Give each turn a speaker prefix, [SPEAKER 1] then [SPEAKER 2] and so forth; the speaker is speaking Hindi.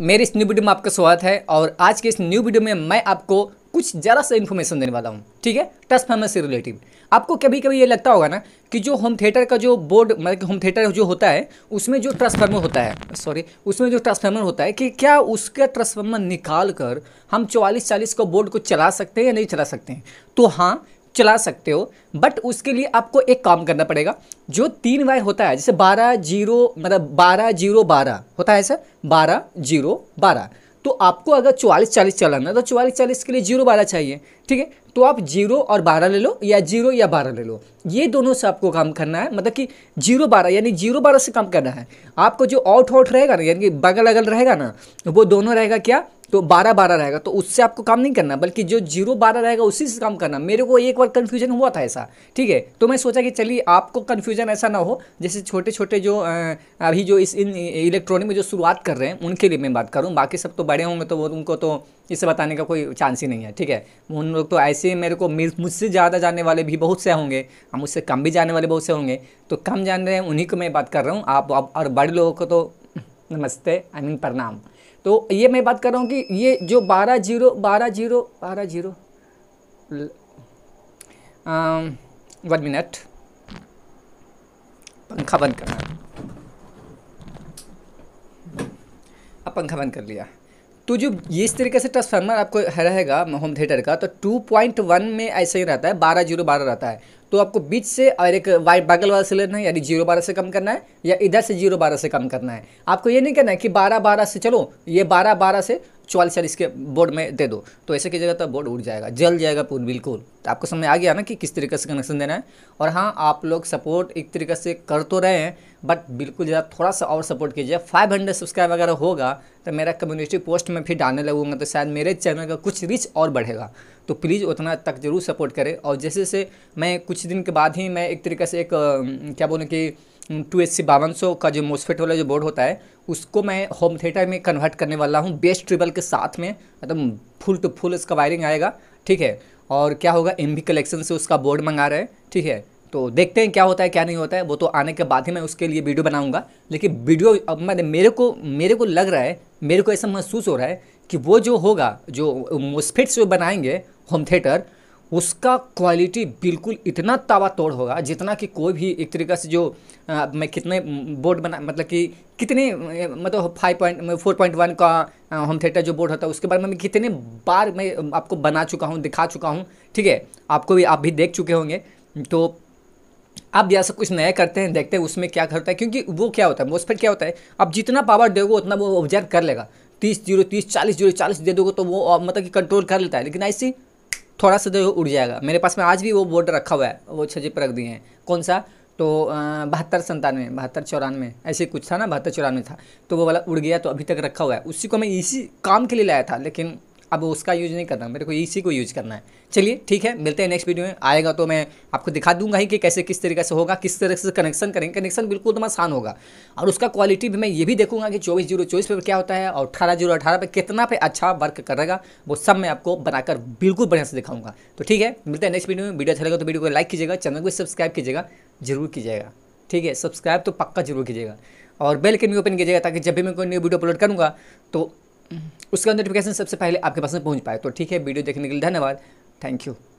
[SPEAKER 1] मेरे इस न्यू वीडियो में आपका स्वागत है और आज के इस न्यू वीडियो में मैं आपको कुछ ज़रा सा इन्फॉर्मेशन देने वाला हूँ ठीक है टस्ट फैमस से रिलेटिव आपको कभी कभी ये लगता होगा ना कि जो होम थिएटर का जो बोर्ड मतलब कि होम थिएटर जो होता है उसमें जो ट्रांसफार्मर होता है सॉरी उसमें जो ट्रांसफार्मर होता है कि क्या उसका ट्रांसफार्मर निकाल कर हम चौवालीस चालीस का बोर्ड को चला सकते हैं या नहीं चला सकते हैं तो हाँ चला सकते हो बट उसके लिए आपको एक काम करना पड़ेगा जो तीन वायर होता है जैसे बारह जीरो मतलब बारह जीरो बारह होता है सर बारह जीरो बारह तो आपको अगर चौवालीस चालीस चलाना है तो चौवालीस चालीस के लिए जीरो बारह चाहिए ठीक है तो आप जीरो और बारह ले लो या जीरो या बारह ले लो ये दोनों से आपको काम करना है मतलब कि जीरो बारह यानी जीरो बारह से काम करना है आपको जो आउट आउट रहेगा ना यानी कि बगल अगल रहेगा ना वो दोनों रहेगा क्या तो बारह बारह रहेगा तो उससे आपको काम नहीं करना बल्कि जो जीरो बारह रहेगा उसी से काम करना मेरे को एक बार कन्फ्यूजन हुआ था ऐसा ठीक है तो मैं सोचा कि चलिए आपको कन्फ्यूजन ऐसा ना हो जैसे छोटे छोटे जो अभी जो इस इन इलेक्ट्रॉनिक में जो शुरुआत कर रहे हैं उनके लिए मैं बात करूँ बाकी सब तो बड़े होंगे तो वो उनको तो इसे बताने का कोई चांस ही नहीं है ठीक है उन लोग तो ऐसे मेरे को मुझसे ज़्यादा जाने वाले भी बहुत से होंगे हम मुझसे कम भी जाने वाले बहुत से होंगे तो कम जान रहे हैं उन्हीं को मैं बात कर रहा हूँ आप और बड़े लोगों को तो नमस्ते आई मीन प्रणाम तो ये मैं बात कर रहा हूँ कि ये जो बारह जीरो बारह जीरो बारह जीरो वन मिनट पंखा बंद करना अब पंखा बंद कर लिया तो जो ये इस तरीके से ट्रांसफार्मर आपको रहेगा होम थिएटर का तो टू पॉइंट वन में ऐसे ही रहता है बारह जीरो बारह रहता है तो आपको बीच से और एक वाइट बगल वाला से लेना है यानी जीरो बारह से कम करना है या इधर से जीरो बारह से कम करना है आपको ये नहीं करना है कि बारह बारह से चलो ये बारह बारह से चौवालीस चालीस के बोर्ड में दे दो तो ऐसे की जगह तो बोर्ड उड़ जाएगा जल जाएगा पूरा बिल्कुल तो आपको समझ आ गया ना कि किस तरीके से कनेक्शन देना है और हाँ आप लोग सपोर्ट एक तरीके से कर तो रहे हैं बट बिल्कुल जरा थोड़ा सा और सपोर्ट कीजिए 500 सब्सक्राइब अगर होगा तो मेरा कम्युनिटी पोस्ट में फिर डालने लगूंगा तो शायद मेरे चैनल का कुछ रीच और बढ़ेगा तो प्लीज़ उतना तक ज़रूर सपोर्ट करें और जैसे जैसे मैं कुछ दिन के बाद ही मैं एक तरीके से एक क्या बोलूँ कि टू एच सी बावन सौ का जो मोसफेट वाला जो बोर्ड होता है उसको मैं होम थिएटर में कन्वर्ट करने वाला हूँ बेस्ट ट्रिबल के साथ में एकदम तो फुल टू तो फुल इसका वायरिंग आएगा ठीक है और क्या होगा एम कलेक्शन से उसका बोर्ड मंगा रहे हैं ठीक है तो देखते हैं क्या होता है क्या नहीं होता है वो तो आने के बाद ही मैं उसके लिए वीडियो बनाऊंगा लेकिन वीडियो अब मैं मेरे को मेरे को लग रहा है मेरे को ऐसा महसूस हो रहा है कि वो जो होगा जो मुस्फिट्स जो बनाएंगे होम थिएटर उसका क्वालिटी बिल्कुल इतना तावा तोड़ होगा जितना कि कोई भी एक तरीका से जो आ, मैं कितने बोर्ड बना मतलब कि कितने मतलब five point four point one का होम थिएटर जो बोर्ड होता है उसके बारे में मैं कितने बार मैं आपको बना चुका हूँ दिखा चुका हूँ ठीक है आपको भी आप भी देख चुके होंगे तो आप जैसा कुछ नया करते हैं देखते हैं उसमें क्या करता है क्योंकि वो क्या होता है मोस्फेट क्या होता है आप जितना पावर देगा उतना वो ऑब्जर्व कर लेगा तीस जीरो तीस चालीस जीरो चालीस दे दोगे तो वो मतलब कि कंट्रोल कर लेता है लेकिन ऐसी थोड़ा सा जो तो उड़ जाएगा मेरे पास में आज भी वो बोर्ड रखा हुआ है वो छजे पर रख दिए हैं कौन सा तो बहत्तर संतानवे बहत्तर चौरानवे ऐसे कुछ था ना बहत्तर चौरानवे था तो वो वाला उड़ गया तो अभी तक रखा हुआ है उसी को मैं इसी काम के लिए लाया था लेकिन अब उसका यूज़ नहीं करना मेरे को इसी को यूज़ करना है चलिए ठीक है मिलते हैं नेक्स्ट वीडियो में आएगा तो मैं आपको दिखा दूंगा ही कि कैसे किस तरीके से होगा किस तरह से कनेक्शन करेंगे कनेक्शन बिल्कुल तो आसान होगा और उसका क्वालिटी भी मैं ये भी देखूंगा कि चौबीस जीरो चौबीस पर क्या होता है और अठारह जीरो अठारह पर कितना पे अच्छा वर्क करेगा वो सब मैं आपको बनाकर बिल्कुल बढ़िया से दिखाऊंगा तो ठीक है मिलते हैं नेक्स्ट वीडियो में वीडियो अच्छा लगेगा तो वीडियो को लाइक कीजिएगा चैनल को सब्सक्राइब कीजिएगा जरूर कीजिएगा ठीक है सब्सक्राइब तो पक्का जरूर कीजिएगा और बेल के भी ओपन कीजिएगा ताकि जब भी मैं कोई न्यू वीडियो अपलोड करूँगा तो उसका नोटिफिकेशन सबसे पहले आपके पास में पहुँच पाए तो ठीक है वीडियो देखने के लिए धन्यवाद थैंक यू